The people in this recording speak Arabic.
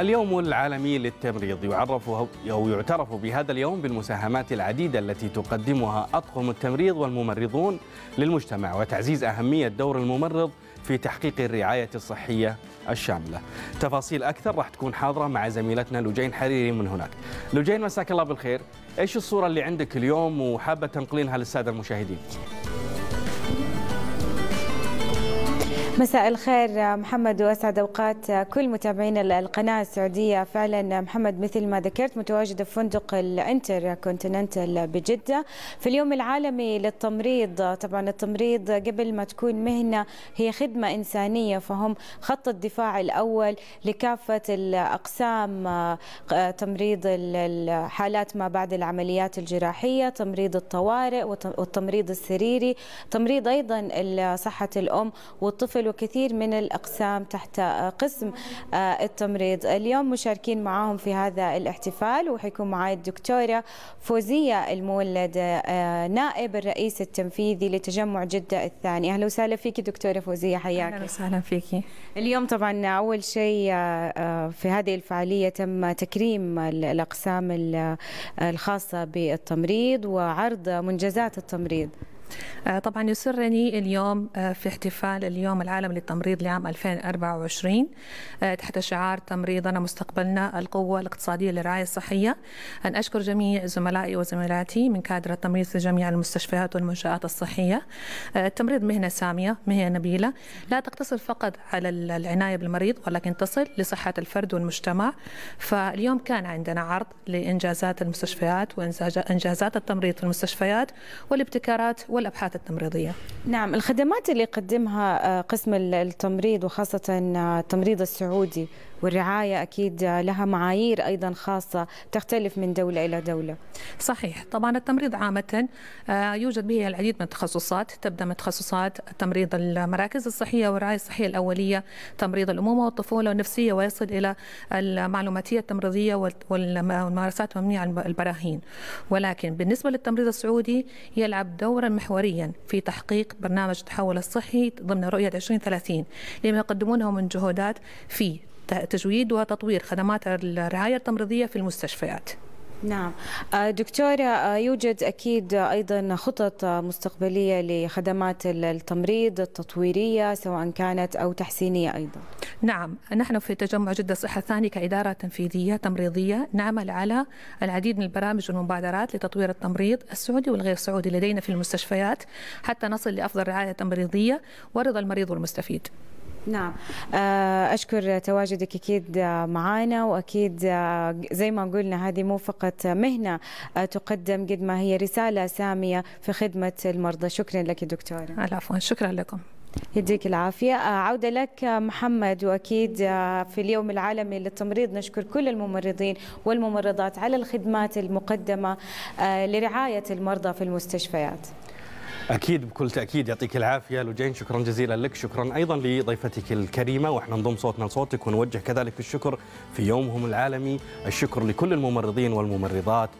اليوم العالمي للتمريض يعرف أو يعترف بهذا اليوم بالمساهمات العديدة التي تقدمها أطقم التمريض والممرضون للمجتمع وتعزيز أهمية دور الممرض في تحقيق الرعاية الصحية الشاملة تفاصيل أكثر راح تكون حاضرة مع زميلتنا لجين حريري من هناك لجين مساك الله بالخير إيش الصورة اللي عندك اليوم وحابة تنقلينها للسادة المشاهدين؟ مساء الخير محمد واسعد اوقات كل متابعين القناه السعوديه فعلا محمد مثل ما ذكرت متواجد في فندق الانتر كونتيننتال بجده في اليوم العالمي للتمريض طبعا التمريض قبل ما تكون مهنه هي خدمه انسانيه فهم خط الدفاع الاول لكافه الاقسام آه، تمريض الحالات ما بعد العمليات الجراحيه تمريض الطوارئ والتمريض السريري تمريض ايضا صحه الام والطفل يشتغلوا كثير من الأقسام تحت قسم آه، التمريض اليوم مشاركين معاهم في هذا الاحتفال وحيكون معي الدكتورة فوزية المولد آه، نائب الرئيس التنفيذي لتجمع جدة الثاني أهلا وسهلا فيك دكتورة فوزية حياك أهلا وسهلا فيك اليوم طبعا أول شيء آه، في هذه الفعالية تم تكريم الأقسام الخاصة بالتمريض وعرض منجزات التمريض آه، طبعا يسرني اليوم آه، في احتفال اليوم العالمي للتمريض لعام 2024 آه، تحت شعار تمريضنا مستقبلنا القوة الاقتصادية للرعاية الصحية أن أشكر جميع زملائي وزميلاتي من كادر التمريض في جميع المستشفيات والمنشآت الصحية التمريض مهنة سامية مهنة نبيلة لا تقتصر فقط على العناية بالمريض ولكن تصل لصحة الفرد والمجتمع فاليوم كان عندنا عرض لإنجازات المستشفيات وإنجازات التمريض في المستشفيات والابتكارات وال والابحاث التمريضيه. نعم، الخدمات اللي يقدمها آه، قسم التمريض وخاصه آه، التمريض السعودي والرعاية أكيد لها معايير أيضا خاصة تختلف من دولة إلى دولة صحيح طبعا التمريض عامة آه، يوجد به العديد من التخصصات تبدأ من تخصصات تمريض المراكز الصحية والرعاية الصحية الأولية تمريض الأمومة والطفولة والنفسية ويصل إلى المعلوماتية التمريضية والممارسات على البراهين ولكن بالنسبة للتمريض السعودي يلعب دورا محوريا في تحقيق برنامج التحول الصحي ضمن رؤية 2030 لما يقدمونه من جهودات في تجويد وتطوير خدمات الرعاية التمريضية في المستشفيات نعم آه، دكتورة آه، يوجد أكيد أيضا خطط مستقبلية لخدمات التمريض التطويرية سواء كانت أو تحسينية أيضا نعم نحن في تجمع جدة صحة ثاني كإدارة تنفيذية تمريضية نعمل على العديد من البرامج والمبادرات لتطوير التمريض السعودي والغير سعودي لدينا في المستشفيات حتى نصل لأفضل رعاية تمريضية ورضا المريض والمستفيد نعم آه، أشكر تواجدك أكيد معنا وأكيد آه، زي ما قلنا هذه مو فقط مهنة آه، تقدم قد ما هي رسالة سامية في خدمة المرضى شكرا لك دكتورة العفو شكرا لكم يديك العافية عودة لك محمد وأكيد في اليوم العالمي للتمريض نشكر كل الممرضين والممرضات على الخدمات المقدمة لرعاية المرضى في المستشفيات اكيد بكل تاكيد يعطيك العافيه لوجين شكرا جزيلا لك شكرا ايضا لضيفتك الكريمه واحنا نضم صوتنا لصوتك ونوجه كذلك الشكر في يومهم العالمي الشكر لكل الممرضين والممرضات